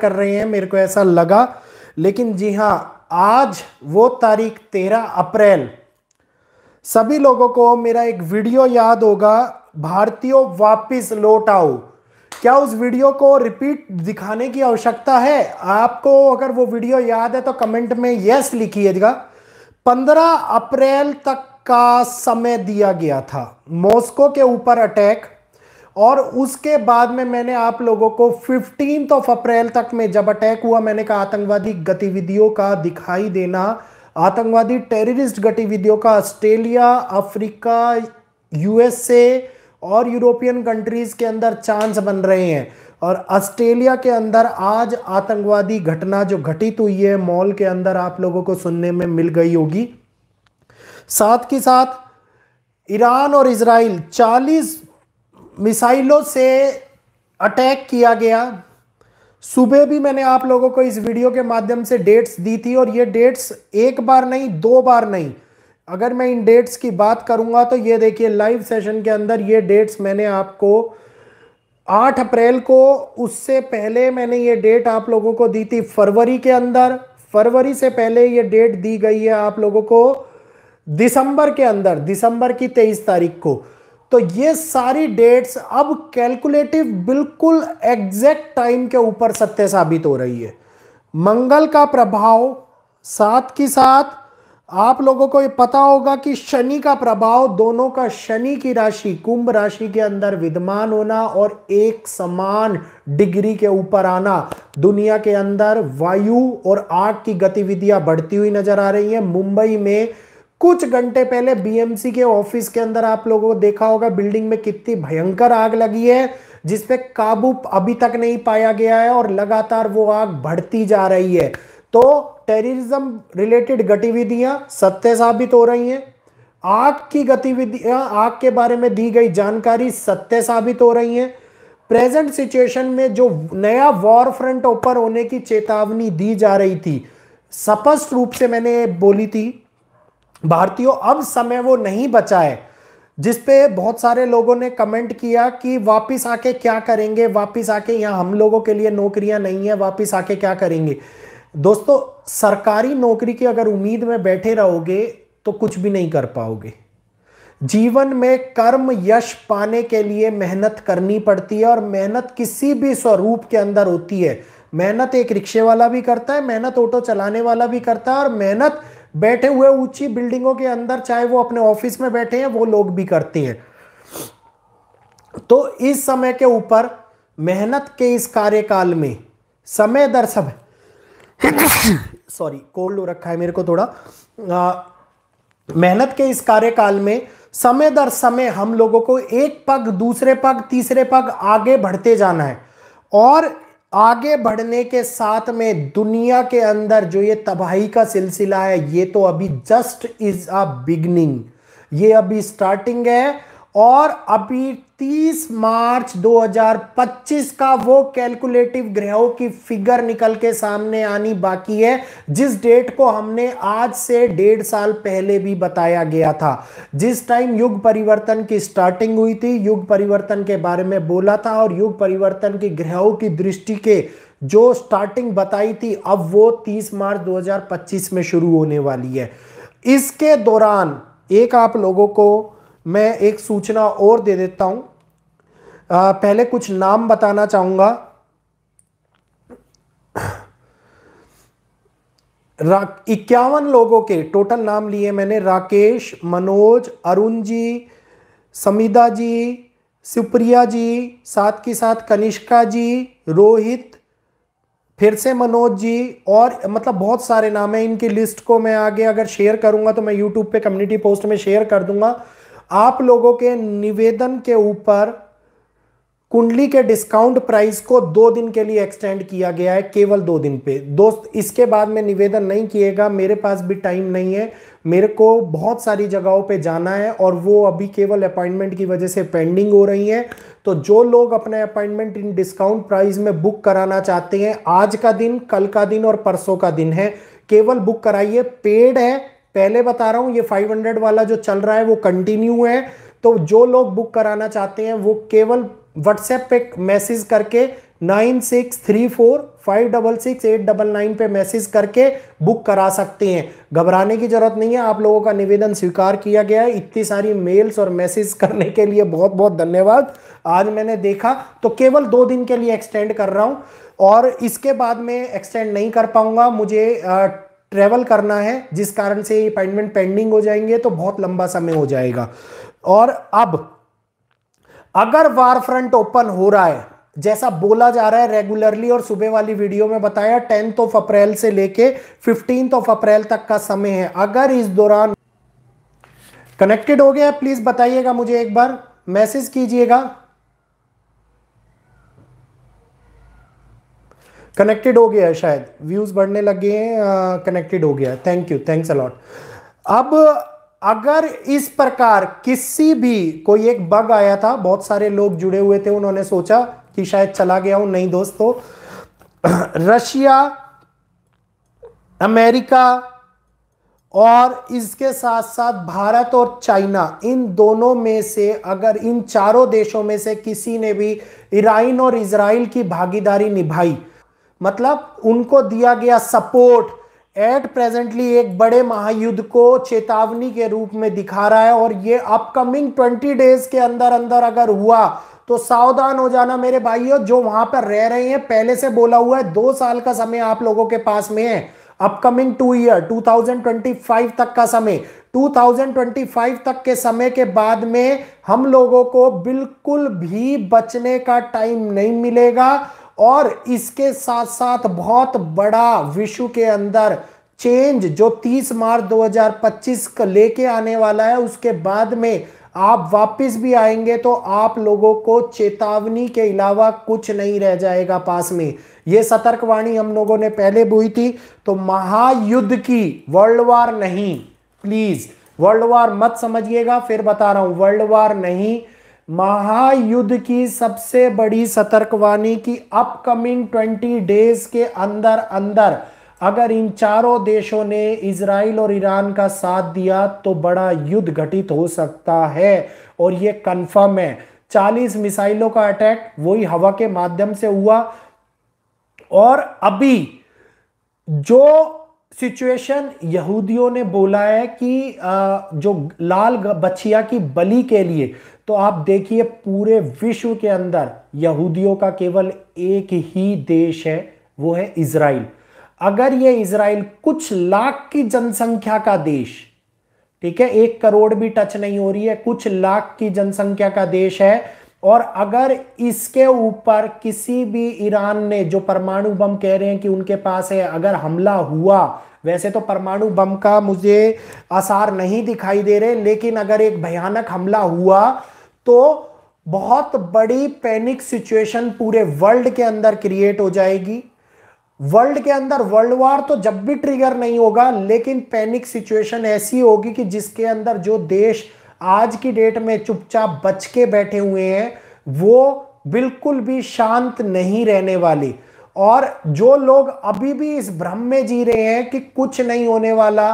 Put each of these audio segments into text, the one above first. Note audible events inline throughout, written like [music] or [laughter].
कर रहे हैं मेरे को ऐसा लगा लेकिन जी हाँ आज वो तारीख तेरह अप्रैल सभी लोगों को मेरा एक वीडियो याद होगा भारतीयों वापिस लौट आओ क्या उस वीडियो को रिपीट दिखाने की आवश्यकता है आपको अगर वो वीडियो याद है तो कमेंट में यस लिखिएगा 15 अप्रैल तक का समय दिया गया था मॉस्को के ऊपर अटैक और उसके बाद में मैंने आप लोगों को फिफ्टीन ऑफ अप्रैल तक में जब अटैक हुआ मैंने कहा आतंकवादी गतिविधियों का दिखाई देना आतंकवादी टेररिस्ट गतिविधियों का ऑस्ट्रेलिया अफ्रीका यूएसए और यूरोपियन कंट्रीज के अंदर चांस बन रहे हैं और ऑस्ट्रेलिया के अंदर आज आतंकवादी घटना जो घटित हुई है मॉल के अंदर आप लोगों को सुनने में मिल गई होगी साथ के साथ ईरान और इसराइल 40 मिसाइलों से अटैक किया गया सुबह भी मैंने आप लोगों को इस वीडियो के माध्यम से डेट्स दी थी और ये डेट्स एक बार नहीं दो बार नहीं अगर मैं इन डेट्स की बात करूंगा तो ये देखिए लाइव सेशन के अंदर ये डेट्स मैंने आपको 8 अप्रैल को उससे पहले मैंने ये डेट आप लोगों को दी थी फरवरी के अंदर फरवरी से पहले ये डेट दी गई है आप लोगों को दिसंबर के अंदर दिसंबर की तेईस तारीख को तो ये सारी डेट्स अब कैलकुलेटिव बिल्कुल एग्जैक्ट टाइम के ऊपर सत्य साबित हो रही है मंगल का प्रभाव साथ की साथ आप लोगों को ये पता होगा कि शनि का प्रभाव दोनों का शनि की राशि कुंभ राशि के अंदर विद्यमान होना और एक समान डिग्री के ऊपर आना दुनिया के अंदर वायु और आग की गतिविधियां बढ़ती हुई नजर आ रही हैं मुंबई में कुछ घंटे पहले बीएमसी के ऑफिस के अंदर आप लोगों को देखा होगा बिल्डिंग में कितनी भयंकर आग लगी है जिस पे काबू अभी तक नहीं पाया गया है और लगातार वो आग बढ़ती जा रही है तो टेररिज्म रिलेटेड गतिविधियां सत्य साबित हो रही हैं आग की गतिविधियां आग के बारे में दी गई जानकारी सत्य साबित हो रही है प्रेजेंट सिचुएशन में जो नया वॉर फ्रंट ओपर होने की चेतावनी दी जा रही थी स्पष्ट रूप से मैंने बोली थी भारतीयों अब समय वो नहीं बचा है जिसपे बहुत सारे लोगों ने कमेंट किया कि वापिस आके क्या करेंगे वापिस आके यहाँ हम लोगों के लिए नौकरियां नहीं है वापिस आके क्या करेंगे दोस्तों सरकारी नौकरी की अगर उम्मीद में बैठे रहोगे तो कुछ भी नहीं कर पाओगे जीवन में कर्म यश पाने के लिए मेहनत करनी पड़ती है और मेहनत किसी भी स्वरूप के अंदर होती है मेहनत एक रिक्शे वाला भी करता है मेहनत ऑटो चलाने वाला भी करता है और मेहनत बैठे हुए ऊंची बिल्डिंगों के अंदर चाहे वो अपने ऑफिस में बैठे हैं वो लोग भी करते हैं तो इस समय के ऊपर मेहनत के इस कार्यकाल में समय दर समय सॉरी कोल्ड हो रखा है मेरे को थोड़ा आ, मेहनत के इस कार्यकाल में समय दर समय हम लोगों को एक पग दूसरे पग तीसरे पग आगे बढ़ते जाना है और आगे बढ़ने के साथ में दुनिया के अंदर जो ये तबाही का सिलसिला है ये तो अभी जस्ट इज अ बिगनिंग ये अभी स्टार्टिंग है और अभी 30 मार्च 2025 का वो कैलकुलेटिव ग्रहों की फिगर निकल के सामने आनी बाकी है जिस डेट को हमने आज से डेढ़ साल पहले भी बताया गया था जिस टाइम युग परिवर्तन की स्टार्टिंग हुई थी युग परिवर्तन के बारे में बोला था और युग परिवर्तन की ग्रहों की दृष्टि के जो स्टार्टिंग बताई थी अब वो 30 मार्च 2025 में शुरू होने वाली है इसके दौरान एक आप लोगों को मैं एक सूचना और दे देता हूं आ, पहले कुछ नाम बताना चाहूँगा इक्यावन लोगों के टोटल नाम लिए मैंने राकेश मनोज अरुण जी समिदा जी सुप्रिया जी साथ के साथ कनिष्का जी रोहित फिर से मनोज जी और मतलब बहुत सारे नाम हैं इनकी लिस्ट को मैं आगे अगर शेयर करूंगा तो मैं यूट्यूब पे कम्युनिटी पोस्ट में शेयर कर दूंगा आप लोगों के निवेदन के ऊपर कुंडली के डिस्काउंट प्राइस को दो दिन के लिए एक्सटेंड किया गया है केवल दो दिन पे दोस्त इसके बाद में निवेदन नहीं किएगा मेरे पास भी टाइम नहीं है मेरे को बहुत सारी जगहों पे जाना है और वो अभी केवल अपॉइंटमेंट की वजह से पेंडिंग हो रही है तो जो लोग अपने अपॉइंटमेंट इन डिस्काउंट प्राइस में बुक कराना चाहते हैं आज का दिन कल का दिन और परसों का दिन है केवल बुक कराइए पेड है पहले बता रहा हूँ ये 500 वाला जो चल रहा है वो कंटिन्यू है तो जो लोग बुक कराना चाहते हैं वो केवल व्हाट्सएप पे मैसेज करके nine six three four five double six eight double nine पे मैसेज करके बुक करा सकते हैं घबराने की जरूरत नहीं है आप लोगों का निवेदन स्वीकार किया गया है इतनी सारी मेल्स और मैसेज करने के लिए बहुत बहुत धन्यवाद आज मैंने देखा तो केवल दो दिन के लिए एक्सटेंड कर रहा हूँ और इसके बाद में एक्सटेंड नहीं कर पाऊंगा मुझे ट्रेवल करना है जिस कारण से अपॉइंटमेंट पेंडिंग हो जाएंगे तो बहुत लंबा समय हो जाएगा और अब अगर वार फ्रंट ओपन हो रहा है जैसा बोला जा रहा है रेगुलरली और सुबह वाली वीडियो में बताया टेंथ ऑफ अप्रैल से लेके फिफ्टींथ ऑफ अप्रैल तक का समय है अगर इस दौरान कनेक्टेड हो गया है प्लीज बताइएगा मुझे एक बार मैसेज कीजिएगा कनेक्टेड हो गया है शायद व्यूज बढ़ने लगे हैं कनेक्टेड हो गया है थैंक यू थैंक्स अलॉट अब अगर इस प्रकार किसी भी कोई एक बग आया था बहुत सारे लोग जुड़े हुए थे उन्होंने सोचा कि शायद चला गया हूं नहीं दोस्तों तो [clears throat] रशिया अमेरिका और इसके साथ साथ भारत और चाइना इन दोनों में से अगर इन चारों देशों में से किसी ने भी ईरान और इसराइल की भागीदारी निभाई मतलब उनको दिया गया सपोर्ट एट प्रेजेंटली एक बड़े महायुद्ध को चेतावनी के रूप में दिखा रहा है और ये अपकमिंग ट्वेंटी डेज के अंदर अंदर अगर हुआ तो सावधान हो जाना मेरे भाइयों जो वहां पर रह रहे हैं पहले से बोला हुआ है दो साल का समय आप लोगों के पास में है अपकमिंग टू ईयर 2025 तक का समय 2025 तक के समय के बाद में हम लोगों को बिल्कुल भी बचने का टाइम नहीं मिलेगा और इसके साथ साथ बहुत बड़ा विश्व के अंदर चेंज जो 30 मार्च 2025 का लेके आने वाला है उसके बाद में आप वापस भी आएंगे तो आप लोगों को चेतावनी के अलावा कुछ नहीं रह जाएगा पास में ये सतर्कवाणी हम लोगों ने पहले बोई थी तो महायुद्ध की वर्ल्ड वार नहीं प्लीज वर्ल्ड वार मत समझिएगा फिर बता रहा हूं वर्ल्ड वार नहीं महायुद्ध की सबसे बड़ी सतर्कवाणी की अपकमिंग ट्वेंटी डेज के अंदर अंदर अगर इन चारों देशों ने इसराइल और ईरान का साथ दिया तो बड़ा युद्ध घटित हो सकता है और ये कंफर्म है 40 मिसाइलों का अटैक वही हवा के माध्यम से हुआ और अभी जो सिचुएशन यहूदियों ने बोला है कि जो लाल बछिया की बलि के लिए तो आप देखिए पूरे विश्व के अंदर यहूदियों का केवल एक ही देश है वो है इसराइल अगर ये इसराइल कुछ लाख की जनसंख्या का देश ठीक है एक करोड़ भी टच नहीं हो रही है कुछ लाख की जनसंख्या का देश है और अगर इसके ऊपर किसी भी ईरान ने जो परमाणु बम कह रहे हैं कि उनके पास है अगर हमला हुआ वैसे तो परमाणु बम का मुझे आसार नहीं दिखाई दे रहे लेकिन अगर एक भयानक हमला हुआ तो बहुत बड़ी पैनिक सिचुएशन पूरे वर्ल्ड के अंदर क्रिएट हो जाएगी वर्ल्ड के अंदर वर्ल्ड वार तो जब भी ट्रिगर नहीं होगा लेकिन पैनिक सिचुएशन ऐसी होगी कि जिसके अंदर जो देश आज की डेट में चुपचाप बच के बैठे हुए हैं वो बिल्कुल भी शांत नहीं रहने वाली और जो लोग अभी भी इस भ्रम में जी रहे हैं कि कुछ नहीं होने वाला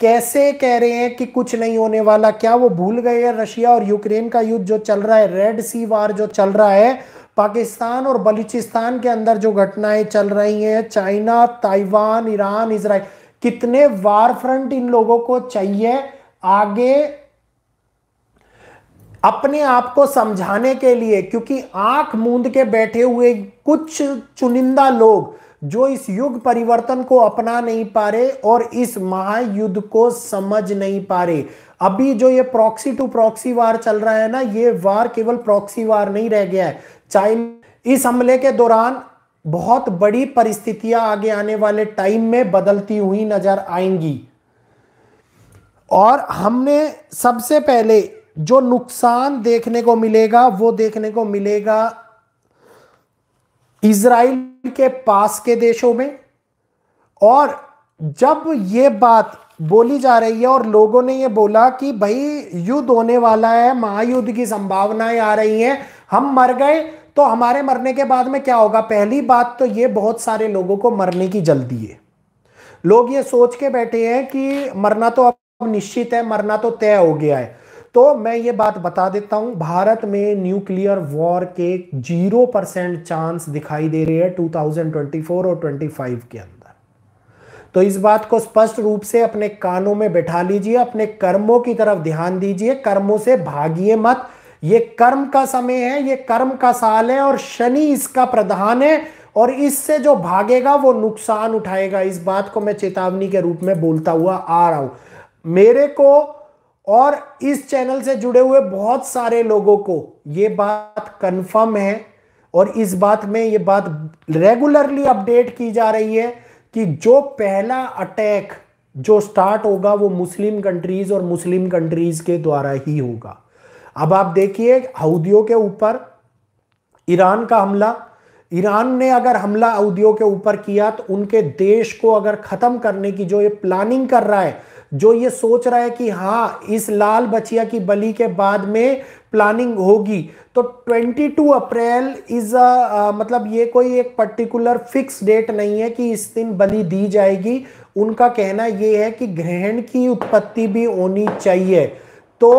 कैसे कह रहे हैं कि कुछ नहीं होने वाला क्या वो भूल गए हैं रशिया और यूक्रेन का युद्ध जो चल रहा है रेड सी वार जो चल रहा है पाकिस्तान और बलूचिस्तान के अंदर जो घटनाएं चल रही हैं चाइना ताइवान ईरान इसराइल कितने वार फ्रंट इन लोगों को चाहिए आगे अपने आप को समझाने के लिए क्योंकि आंख मूंद के बैठे हुए कुछ चुनिंदा लोग जो इस युग परिवर्तन को अपना नहीं पा रहे और इस महायुद्ध को समझ नहीं पा रहे अभी जो ये प्रॉक्सी टू प्रॉक्सी वार चल रहा है ना ये वार केवल प्रॉक्सी वार नहीं रह गया है चाइना इस हमले के दौरान बहुत बड़ी परिस्थितियां आगे आने वाले टाइम में बदलती हुई नजर आएंगी और हमने सबसे पहले जो नुकसान देखने को मिलेगा वो देखने को मिलेगा इसराइल के पास के देशों में और जब ये बात बोली जा रही है और लोगों ने ये बोला कि भाई युद्ध होने वाला है महायुद्ध की संभावनाएं आ रही हैं हम मर गए तो हमारे मरने के बाद में क्या होगा पहली बात तो ये बहुत सारे लोगों को मरने की जल्दी है लोग ये सोच के बैठे हैं कि मरना तो अब निश्चित है मरना तो तय हो गया है तो मैं ये बात बता देता हूं भारत में न्यूक्लियर वॉर के जीरो परसेंट चांस दिखाई दे रहे हैं 2024 और 25 के अंदर तो इस बात को स्पष्ट रूप से अपने कानों में बैठा लीजिए अपने कर्मों की तरफ ध्यान दीजिए कर्मों से भागिए मत ये कर्म का समय है ये कर्म का साल है और शनि इसका प्रधान है और इससे जो भागेगा वो नुकसान उठाएगा इस बात को मैं चेतावनी के रूप में बोलता हुआ आ रहा हूं मेरे को और इस चैनल से जुड़े हुए बहुत सारे लोगों को ये बात कंफर्म है और इस बात में ये बात रेगुलरली अपडेट की जा रही है कि जो पहला अटैक जो स्टार्ट होगा वो मुस्लिम कंट्रीज और मुस्लिम कंट्रीज के द्वारा ही होगा अब आप देखिए हौदियों के ऊपर ईरान का हमला ईरान ने अगर हमला अवधियों के ऊपर किया तो उनके देश को अगर ख़त्म करने की जो ये प्लानिंग कर रहा है जो ये सोच रहा है कि हाँ इस लाल बचिया की बलि के बाद में प्लानिंग होगी तो 22 अप्रैल इज अ मतलब ये कोई एक पर्टिकुलर फिक्स डेट नहीं है कि इस दिन बलि दी जाएगी उनका कहना ये है कि ग्रहण की उत्पत्ति भी होनी चाहिए तो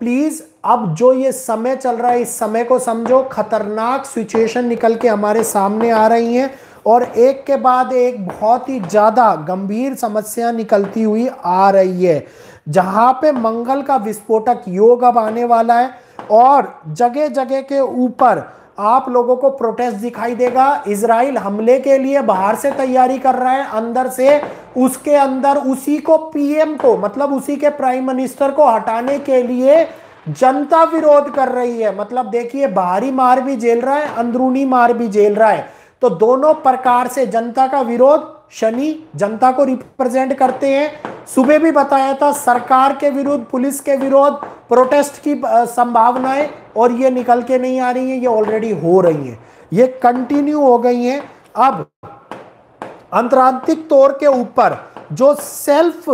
प्लीज अब जो ये समय चल रहा है इस समय को समझो खतरनाक सिचुएशन निकल के हमारे सामने आ रही है और एक के बाद एक बहुत ही ज़्यादा गंभीर समस्या निकलती हुई आ रही है जहां पे मंगल का विस्फोटक योग अब आने वाला है और जगह जगह के ऊपर आप लोगों को प्रोटेस्ट दिखाई देगा इसराइल हमले के लिए बाहर से तैयारी कर रहा है अंदर से उसके अंदर उसी को पीएम को मतलब उसी के प्राइम मिनिस्टर को हटाने के लिए जनता विरोध कर रही है मतलब देखिए बाहरी मार भी झेल रहा है अंदरूनी मार भी झेल रहा है तो दोनों प्रकार से जनता का विरोध शनि जनता को रिप्रेजेंट करते हैं सुबह भी बताया था सरकार के विरुद्ध पुलिस के विरोध प्रोटेस्ट की संभावनाएं और ये निकल के नहीं आ रही है ये ऑलरेडी हो रही है ये कंटिन्यू हो गई है अब अंतरांतिक तौर के ऊपर जो सेल्फ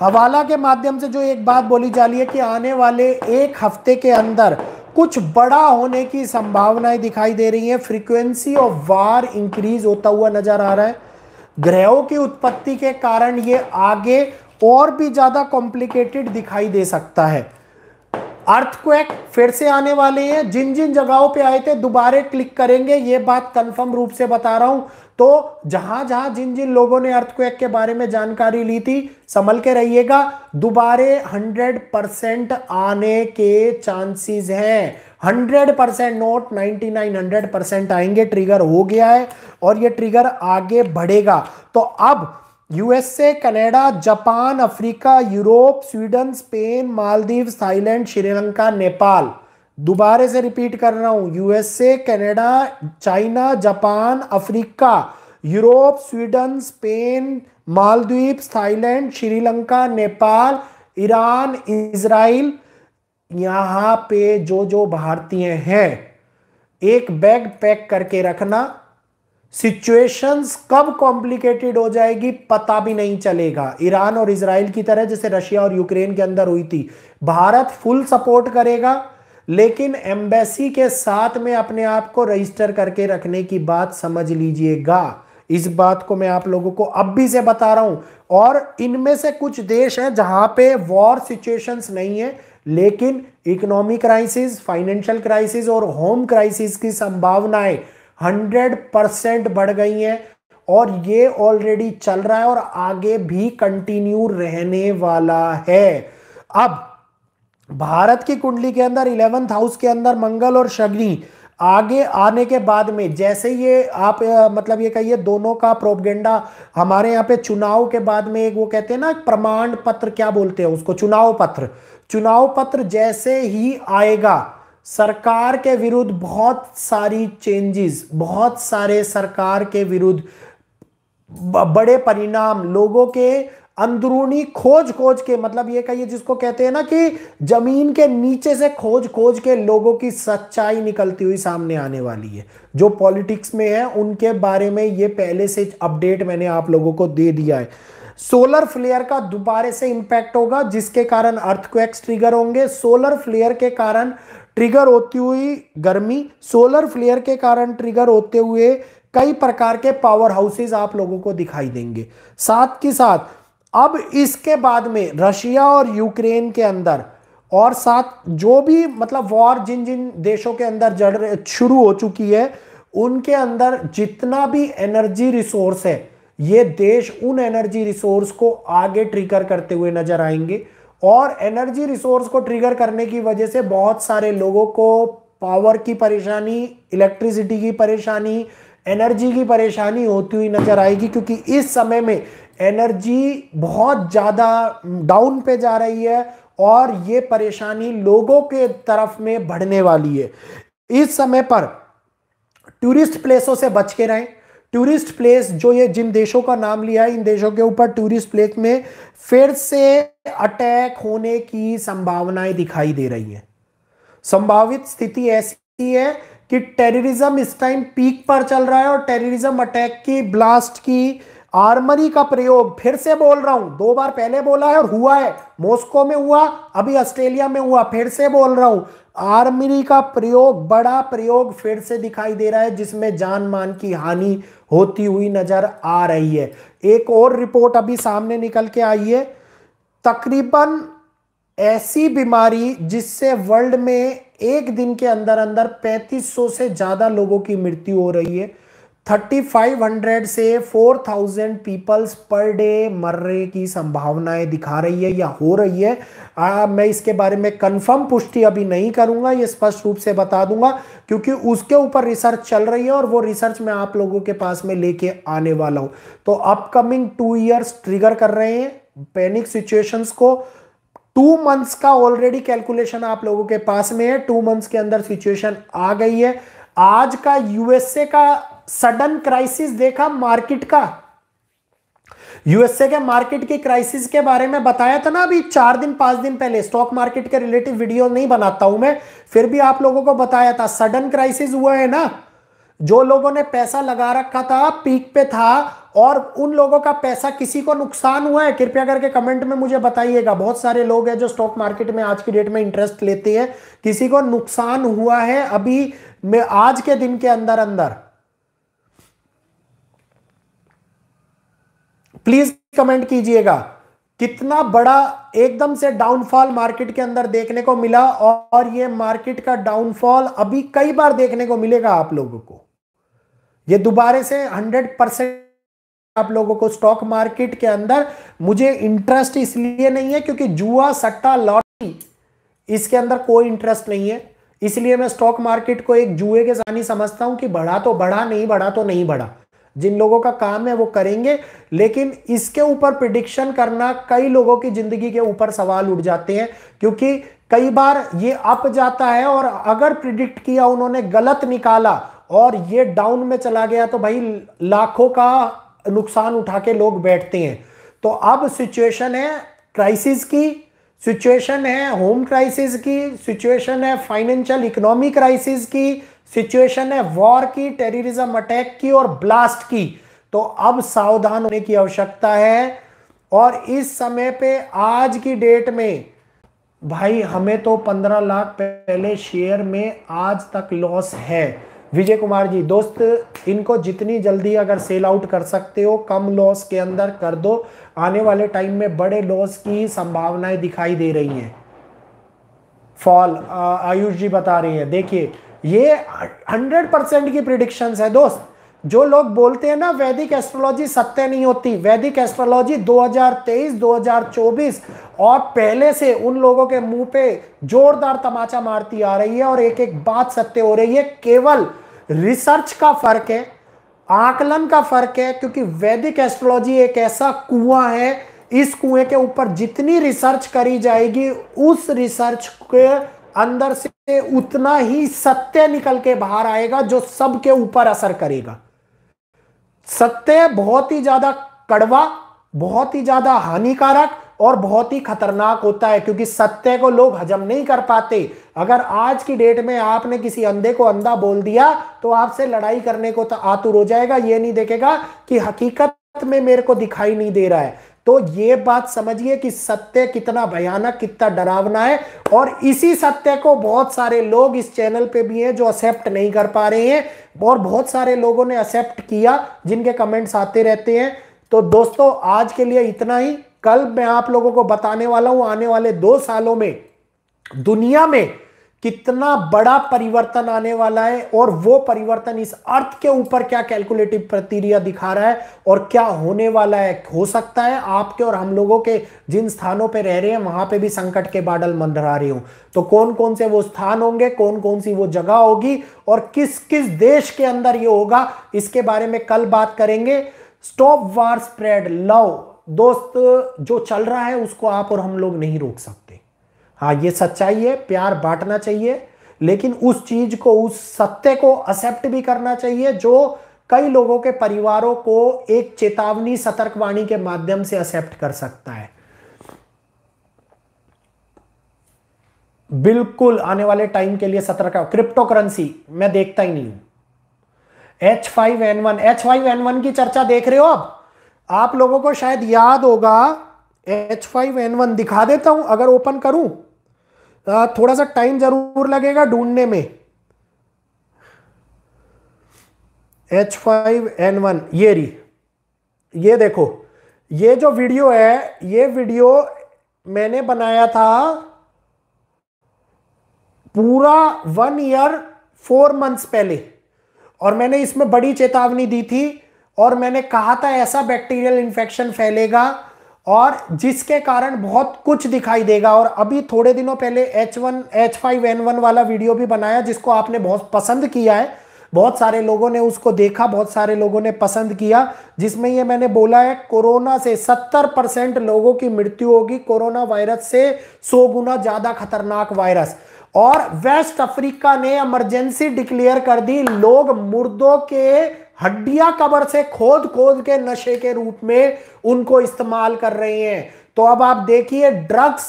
हवाला के माध्यम से जो एक बात बोली जा रही है कि आने वाले एक हफ्ते के अंदर कुछ बड़ा होने की संभावनाएं दिखाई दे रही हैं फ्रीक्वेंसी ऑफ वार इंक्रीज होता हुआ नजर आ रहा है ग्रहों की उत्पत्ति के कारण ये आगे और भी ज़्यादा कॉम्प्लिकेटेड दिखाई दे सकता है अर्थक्वेक फिर से आने वाले हैं जिन जिन जगहों पे आए थे दोबारे क्लिक करेंगे ये बात कंफर्म रूप से बता रहा हूं तो जहां जहां जिन जिन लोगों ने अर्थक्वेक के बारे में जानकारी ली थी संभल के रहिएगा दोबारे 100 परसेंट आने के चांसेस हैं 100 परसेंट नोट 99 100 परसेंट आएंगे ट्रिगर हो गया है और ये ट्रिगर आगे बढ़ेगा तो अब USA Canada Japan Africa Europe Sweden Spain Maldives Thailand Sri Lanka Nepal दोबारे से रिपीट कर रहा हूं USA Canada China Japan Africa Europe Sweden Spain Maldives Thailand Sri Lanka Nepal Iran Israel यहाँ पे जो जो भारतीय हैं एक बैग पैक करके रखना सिचुएशंस कब कॉम्प्लिकेटेड हो जाएगी पता भी नहीं चलेगा ईरान और इसराइल की तरह जैसे रशिया और यूक्रेन के अंदर हुई थी भारत फुल सपोर्ट करेगा लेकिन एम्बेसी के साथ में अपने आप को रजिस्टर करके रखने की बात समझ लीजिएगा इस बात को मैं आप लोगों को अब भी से बता रहा हूं और इनमें से कुछ देश हैं जहां पे वॉर सिचुएशंस नहीं है लेकिन इकोनॉमी क्राइसिस फाइनेंशियल क्राइसिस और होम क्राइसिस की संभावनाएं हंड्रेड परसेंट बढ़ गई हैं और ये ऑलरेडी चल रहा है और आगे भी कंटिन्यू रहने वाला है अब भारत की कुंडली के अंदर इलेवंथ हाउस के अंदर मंगल और शग्नि आगे आने के बाद में जैसे ये आप मतलब ये कहिए दोनों का प्रोपगेंडा हमारे यहाँ पे चुनाव के बाद में एक वो कहते हैं ना प्रमाण पत्र क्या बोलते हैं उसको चुनाव पत्र चुनाव पत्र जैसे ही आएगा सरकार के विरुद्ध बहुत सारी चेंजेस बहुत सारे सरकार के विरुद्ध बड़े परिणाम लोगों के अंदरूनी खोज खोज के मतलब ये कहिए जिसको कहते हैं ना कि जमीन के नीचे से खोज खोज के लोगों की सच्चाई निकलती हुई सामने आने वाली है जो पॉलिटिक्स में है उनके बारे में ये पहले से अपडेट मैंने आप लोगों को दे दिया है सोलर फ्लेयर का दोबारे से इंपैक्ट होगा जिसके कारण अर्थक्वेक्स ट्रिगर होंगे सोलर फ्लेयर के कारण ट्रिगर होती हुई गर्मी सोलर फ्लेयर के कारण ट्रिगर होते हुए कई प्रकार के पावर हाउसेज आप लोगों को दिखाई देंगे साथ के साथ अब इसके बाद में रशिया और यूक्रेन के अंदर और साथ जो भी मतलब वॉर जिन जिन देशों के अंदर जड़ शुरू हो चुकी है उनके अंदर जितना भी एनर्जी रिसोर्स है ये देश उन एनर्जी रिसोर्स को आगे ट्रिगर करते हुए नजर आएंगे और एनर्जी रिसोर्स को ट्रिगर करने की वजह से बहुत सारे लोगों को पावर की परेशानी इलेक्ट्रिसिटी की परेशानी एनर्जी की परेशानी होती हुई नजर आएगी क्योंकि इस समय में एनर्जी बहुत ज़्यादा डाउन पे जा रही है और ये परेशानी लोगों के तरफ में बढ़ने वाली है इस समय पर टूरिस्ट प्लेसों से बच के रहें टूरिस्ट प्लेस जो ये जिन देशों का नाम लिया है इन देशों के ऊपर टूरिस्ट प्लेस में फिर से अटैक होने की संभावनाएं दिखाई दे रही हैं संभावित स्थिति ऐसी है कि टेररिज्म इस टाइम पीक पर चल रहा है और टेररिज्म अटैक की ब्लास्ट की आर्मरी का प्रयोग फिर से बोल रहा हूं दो बार पहले बोला है और हुआ है मॉस्को में हुआ अभी ऑस्ट्रेलिया में हुआ फिर से बोल रहा हूं आर्मरी का प्रयोग बड़ा प्रयोग फिर से दिखाई दे रहा है जिसमें जान मान की हानि होती हुई नजर आ रही है एक और रिपोर्ट अभी सामने निकल के आई है तकरीबन ऐसी बीमारी जिससे वर्ल्ड में एक दिन के अंदर अंदर 3500 से ज्यादा लोगों की मृत्यु हो रही है 3500 से 4000 पीपल्स पर डे मरने की संभावनाएं दिखा रही है या हो रही है आ, मैं इसके बारे में कंफर्म पुष्टि अभी नहीं करूंगा ये स्पष्ट रूप से बता दूंगा क्योंकि उसके ऊपर रिसर्च चल रही है और वो रिसर्च मैं आप लोगों के पास में लेके आने वाला हूं तो अपकमिंग टू ईयर्स ट्रिगर कर रहे हैं पैनिक सिचुएशंस को टू मंथ्स का ऑलरेडी कैलकुलेशन आप लोगों के पास में है टू मंथ्स के अंदर सिचुएशन आ गई है आज का यूएसए का सडन क्राइसिस देखा मार्केट का यूएसए के मार्केट की क्राइसिस के बारे में बताया था ना अभी चार दिन पांच दिन पहले स्टॉक मार्केट के रिलेटिव वीडियो नहीं बनाता हूं मैं फिर भी आप लोगों को बताया था सडन क्राइसिस हुआ है ना जो लोगों ने पैसा लगा रखा था पीक पे था और उन लोगों का पैसा किसी को नुकसान हुआ है कृपया करके कमेंट में मुझे बताइएगा बहुत सारे लोग हैं जो स्टॉक मार्केट में आज की डेट में इंटरेस्ट लेते हैं किसी को नुकसान हुआ है अभी में आज के दिन के अंदर अंदर प्लीज कमेंट कीजिएगा कितना बड़ा एकदम से डाउनफॉल मार्केट के अंदर देखने को मिला और ये मार्केट का डाउनफॉल अभी कई बार देखने को मिलेगा आप लोगों को ये दोबारे से 100 परसेंट आप लोगों को स्टॉक मार्केट के अंदर मुझे इंटरेस्ट इसलिए नहीं है क्योंकि जुआ सट्टा लॉटरी इसके अंदर कोई इंटरेस्ट नहीं है इसलिए मैं स्टॉक मार्केट को एक जुए के जानी समझता हूं कि बढ़ा तो बढ़ा नहीं बढ़ा तो नहीं बढ़ा जिन लोगों का काम है वो करेंगे लेकिन इसके ऊपर प्रिडिक्शन करना कई लोगों की जिंदगी के ऊपर सवाल उठ जाते हैं क्योंकि कई बार ये अप जाता है और अगर प्रिडिक्ट किया उन्होंने गलत निकाला और ये डाउन में चला गया तो भाई लाखों का नुकसान उठा के लोग बैठते हैं तो अब सिचुएशन है क्राइसिस की सिचुएशन है होम क्राइसिस की सिचुएशन है फाइनेंशियल इकोनॉमी क्राइसिस की सिचुएशन है वॉर की टेररिज्म अटैक की और ब्लास्ट की तो अब सावधान होने की आवश्यकता है और इस समय पे आज की डेट में भाई हमें तो पंद्रह लाख पहले शेयर में आज तक लॉस है विजय कुमार जी दोस्त इनको जितनी जल्दी अगर सेल आउट कर सकते हो कम लॉस के अंदर कर दो आने वाले टाइम में बड़े लॉस की संभावनाएं दिखाई दे रही हैं फॉल आयुष जी बता रही हैं देखिए ये हंड्रेड परसेंट की प्रिडिक्शंस है दोस्त जो लोग बोलते हैं ना वैदिक एस्ट्रोलॉजी सत्य नहीं होती वैदिक एस्ट्रोलॉजी 2023 2024 और पहले से उन लोगों के मुंह पे जोरदार तमाचा मारती आ रही है और एक एक बात सत्य हो रही है केवल रिसर्च का फर्क है आकलन का फर्क है क्योंकि वैदिक एस्ट्रोलॉजी एक ऐसा कुआं है इस कुएं के ऊपर जितनी रिसर्च करी जाएगी उस रिसर्च के अंदर से उतना ही सत्य निकल के बाहर आएगा जो सबके ऊपर असर करेगा सत्य बहुत ही ज्यादा कड़वा बहुत ही ज्यादा हानिकारक और बहुत ही खतरनाक होता है क्योंकि सत्य को लोग हजम नहीं कर पाते अगर आज की डेट में आपने किसी अंधे को अंधा बोल दिया तो आपसे लड़ाई करने को तो आतुर हो जाएगा ये नहीं देखेगा कि हकीकत में मेरे को दिखाई नहीं दे रहा है तो ये बात समझिए कि सत्य कितना भयानक कितना डरावना है और इसी सत्य को बहुत सारे लोग इस चैनल पे भी हैं जो एक्सेप्ट नहीं कर पा रहे हैं और बहुत सारे लोगों ने एक्सेप्ट किया जिनके कमेंट्स आते रहते हैं तो दोस्तों आज के लिए इतना ही कल मैं आप लोगों को बताने वाला हूं आने वाले दो सालों में दुनिया में कितना बड़ा परिवर्तन आने वाला है और वो परिवर्तन इस अर्थ के ऊपर क्या कैलकुलेटिव प्रतिक्रिया दिखा रहा है और क्या होने वाला है हो सकता है आपके और हम लोगों के जिन स्थानों पर रह रहे हैं वहां पे भी संकट के बादल मंडरा रहे हो तो कौन कौन से वो स्थान होंगे कौन कौन सी वो जगह होगी और किस किस देश के अंदर ये होगा इसके बारे में कल बात करेंगे स्टॉप वार स्प्रेड लव दोस्त जो चल रहा है उसको आप और हम लोग नहीं रोक सकते हाँ ये सच्चाई है प्यार बांटना चाहिए लेकिन उस चीज को उस सत्य को एक्सेप्ट भी करना चाहिए जो कई लोगों के परिवारों को एक चेतावनी सतर्कवाणी के माध्यम से एक्सेप्ट कर सकता है बिल्कुल आने वाले टाइम के लिए सतर्क क्रिप्टो करेंसी मैं देखता ही नहीं हूं H five N one H five N one की चर्चा देख रहे हो आप आप लोगों को शायद याद होगा एच फाइव एन वन दिखा देता हूं अगर ओपन करूं थोड़ा सा टाइम जरूर लगेगा ढूंढने में एच फाइव एन वन ये री ये देखो ये जो वीडियो है ये वीडियो मैंने बनाया था पूरा वन ईयर फोर मंथ्स पहले और मैंने इसमें बड़ी चेतावनी दी थी और मैंने कहा था ऐसा बैक्टीरियल इन्फेक्शन फैलेगा और जिसके कारण बहुत कुछ दिखाई देगा और अभी थोड़े दिनों पहले H1 H5N1 वाला वीडियो भी बनाया जिसको आपने बहुत पसंद किया है बहुत सारे लोगों ने उसको देखा बहुत सारे लोगों ने पसंद किया जिसमें ये मैंने बोला है कोरोना से 70 परसेंट लोगों की मृत्यु होगी कोरोना वायरस से 100 गुना ज़्यादा खतरनाक वायरस और वेस्ट अफ्रीका ने इमरजेंसी डिक्लेयर कर दी लोग मुर्दों के हड्डियां कबर से खोद खोद के नशे के रूप में उनको इस्तेमाल कर रहे हैं तो अब आप देखिए ड्रग्स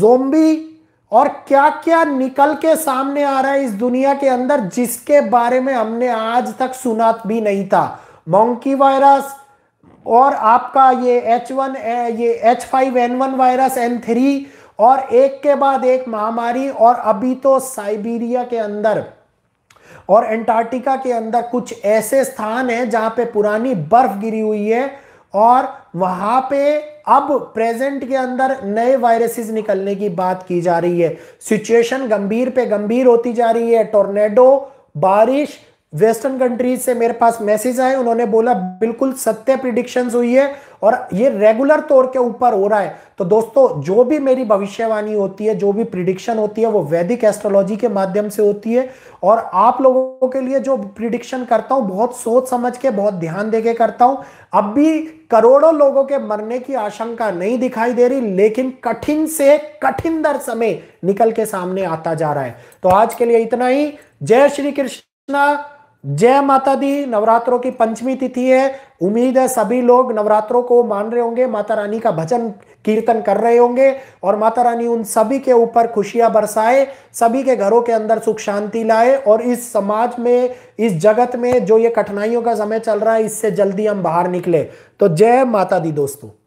जोम्बी और क्या क्या निकल के सामने आ रहा है इस दुनिया के अंदर जिसके बारे में हमने आज तक सुना भी नहीं था मोंकी वायरस और आपका ये एच वन ये H five N one virus N three और एक के बाद एक महामारी और अभी तो साइबीरिया के अंदर और एंटार्क्टिका के अंदर कुछ ऐसे स्थान हैं जहां पे पुरानी बर्फ गिरी हुई है और वहां पे अब प्रेजेंट के अंदर नए वायरसेस निकलने की बात की जा रही है सिचुएशन गंभीर पे गंभीर होती जा रही है टोर्नेडो बारिश वेस्टर्न कंट्रीज से मेरे पास मैसेज आए उन्होंने बोला बिल्कुल सत्य प्रिडिक्शंस हुई है और ये रेगुलर तौर के ऊपर हो रहा है तो दोस्तों जो भी मेरी भविष्यवाणी होती है जो भी प्रिडिक्शन होती है वो वैदिक एस्ट्रोलॉजी के माध्यम से होती है और आप लोगों के लिए जो प्रिडिक्शन करता हूं बहुत सोच समझ के बहुत ध्यान दे के करता हूं अब भी करोड़ों लोगों के मरने की आशंका नहीं दिखाई दे रही लेकिन कठिन से कठिन दर समय निकल के सामने आता जा रहा है तो आज के लिए इतना ही जय श्री कृष्ण जय माता दी नवरात्रों की पंचमी तिथि है उम्मीद है सभी लोग नवरात्रों को मान रहे होंगे माता रानी का भजन कीर्तन कर रहे होंगे और माता रानी उन सभी के ऊपर खुशियां बरसाए सभी के घरों के अंदर सुख शांति लाए और इस समाज में इस जगत में जो ये कठिनाइयों का समय चल रहा है इससे जल्दी हम बाहर निकले तो जय माता दी दोस्तों